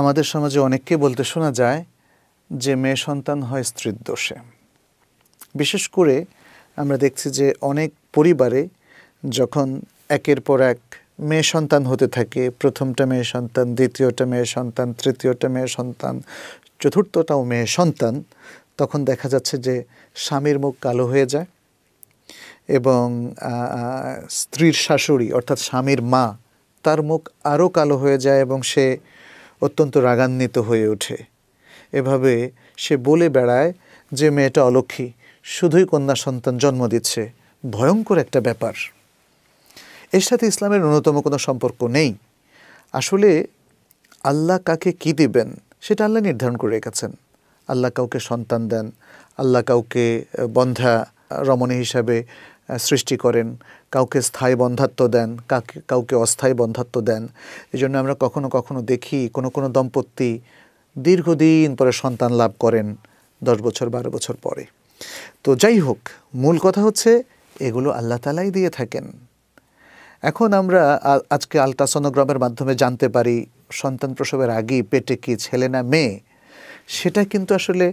আমাদের সমাজে অনেককে বলতে শোনা যায় যে মেয়ে সন্তান হয় স্ত্রীর দোষে বিশেষ করে আমরা দেখছি যে অনেক পরিবারে যখন একের পর এক মেয়ে সন্তান হতে থাকে প্রথমটা মেয়ে সন্তান দ্বিতীয়টা মেয়ে সন্তান তৃতীয়টা মেয়ে সন্তান চতুর্থটাও মেয়ে সন্তান তখন দেখা যাচ্ছে যে স্বামীর মুখ কালো হয়ে যায় এবং স্ত্রীর শাশুড়ি অর্থাৎ স্বামীর মা তার মুখ আরও কালো হয়ে যায় এবং সে অত্যন্ত রাগান্বিত হয়ে ওঠে এভাবে সে বলে বেড়ায় যে মেয়েটা অলক্ষী শুধুই কন্যা সন্তান জন্ম দিচ্ছে ভয়ঙ্কর একটা ব্যাপার এর সাথে ইসলামের ন্যূনতম কোনো সম্পর্ক নেই আসলে আল্লাহ কাকে কি দিবেন সেটা আল্লাহ নির্ধারণ করে রেখেছেন আল্লাহ কাউকে সন্তান দেন আল্লাহ কাউকে বন্ধা রমণী হিসাবে সৃষ্টি করেন কাউকে স্থায়ী বন্ধাত্ব দেন কাকে কাউকে অস্থায়ী বন্ধাত্ব দেন এই জন্য আমরা কখনো কখনো দেখি কোনো কোনো দম্পতি দীর্ঘদিন পরে সন্তান লাভ করেন দশ বছর বারো বছর পরে তো যাই হোক মূল কথা হচ্ছে এগুলো আল্লাহ তালাই দিয়ে থাকেন এখন আমরা আজকে আলট্রাসনোগ্রামের মাধ্যমে জানতে পারি সন্তান প্রসবের আগেই পেটে কি ছেলে না মেয়ে সেটা কিন্তু আসলে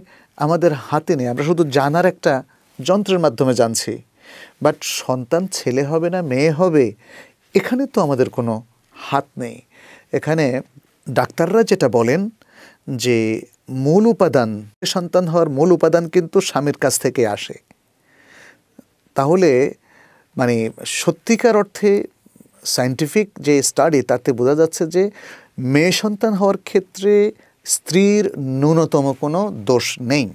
আমাদের হাতে নেই আমরা শুধু জানার একটা যন্ত্রের মাধ্যমে জানছি বাট সন্তান ছেলে হবে না মেয়ে হবে এখানে তো আমাদের কোনো হাত নেই এখানে ডাক্তাররা যেটা বলেন যে মূল উপাদান সন্তান হওয়ার মূল উপাদান কিন্তু স্বামীর কাছ থেকে আসে তাহলে মানে সত্যিকার অর্থে সায়েন্টিফিক যে স্টাডি তাতে বোঝা যাচ্ছে যে মেয়ে সন্তান হওয়ার ক্ষেত্রে স্ত্রীর ন্যূনতম কোনো দোষ নেই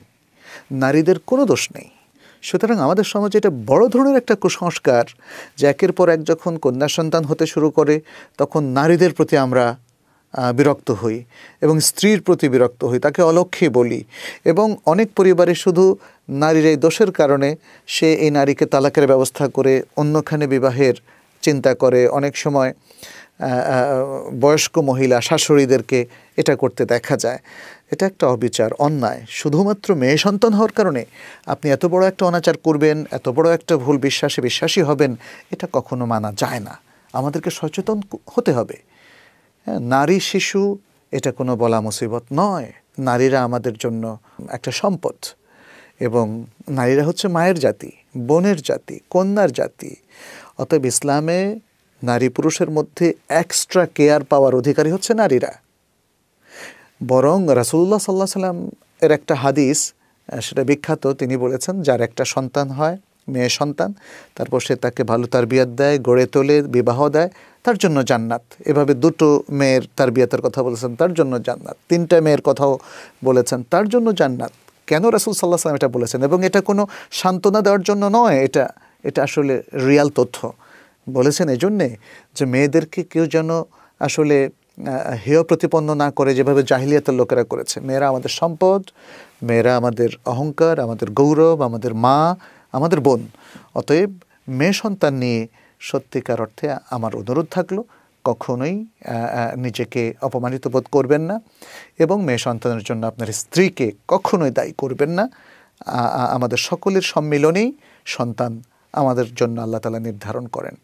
নারীদের কোনো দোষ নেই সুতরাং আমাদের সমাজে এটা বড় ধরনের একটা কুসংস্কার যে একের পর এক যখন কন্যা সন্তান হতে শুরু করে তখন নারীদের প্রতি আমরা বিরক্ত হই এবং স্ত্রীর প্রতি বিরক্ত হই তাকে অলক্ষে বলি এবং অনেক পরিবারে শুধু নারীর এই দোষের কারণে সে এই নারীকে তালাকের ব্যবস্থা করে অন্যখানে বিবাহের চিন্তা করে অনেক সময় বয়স্ক মহিলা শাশুড়িদেরকে এটা করতে দেখা যায় এটা একটা অবিচার অন্যায় শুধুমাত্র মেয়ে সন্তান হওয়ার কারণে আপনি এত বড় একটা অনাচার করবেন এত বড় একটা ভুল বিশ্বাসে বিশ্বাসী হবেন এটা কখনো মানা যায় না আমাদেরকে সচেতন হতে হবে হ্যাঁ, নারী শিশু এটা কোনো বলা মুসিবত নয় নারীরা আমাদের জন্য একটা সম্পদ এবং নারীরা হচ্ছে মায়ের জাতি বোনের জাতি কন্যার জাতি অতএব ইসলামে নারী পুরুষের মধ্যে এক্সট্রা কেয়ার পাওয়ার অধিকারী হচ্ছে নারীরা বরং রাসুল্লাহ সাল্লাহ সাল্লাম এর একটা হাদিস সেটা বিখ্যাত তিনি বলেছেন যার একটা সন্তান হয় মেয়ে সন্তান তারপর সে তাকে ভালো তারবিয়াত দেয় গড়ে তোলে বিবাহ দেয় তার জন্য জান্নাত এভাবে দুটো মেয়ের তারবিয়াতের কথা বলেছেন তার জন্য জান্নাত তিনটা মেয়ের কথাও বলেছেন তার জন্য জান্নাত কেন রাসুল সাল্লাহ সাল্লাম এটা বলেছেন এবং এটা কোনো সান্ত্বনা দেওয়ার জন্য নয় এটা এটা আসলে রিয়াল তথ্য বলেছেন এই জন্যে যে মেয়েদেরকে কেউ যেন আসলে হেয় প্রতিপন্ন না করে যেভাবে জাহিলিয়াতের লোকেরা করেছে মেয়েরা আমাদের সম্পদ মেয়েরা আমাদের অহংকার আমাদের গৌরব আমাদের মা আমাদের বোন অতএব মেয়ে সন্তান নিয়ে সত্যিকার অর্থে আমার অনুরোধ থাকলো কখনোই নিজেকে অপমানিত বোধ করবেন না এবং মেয়ে সন্তানের জন্য আপনার স্ত্রীকে কখনোই দায়ী করবেন না আমাদের সকলের সম্মিলনেই সন্তান আমাদের জন্য আল্লাহ তালা নির্ধারণ করেন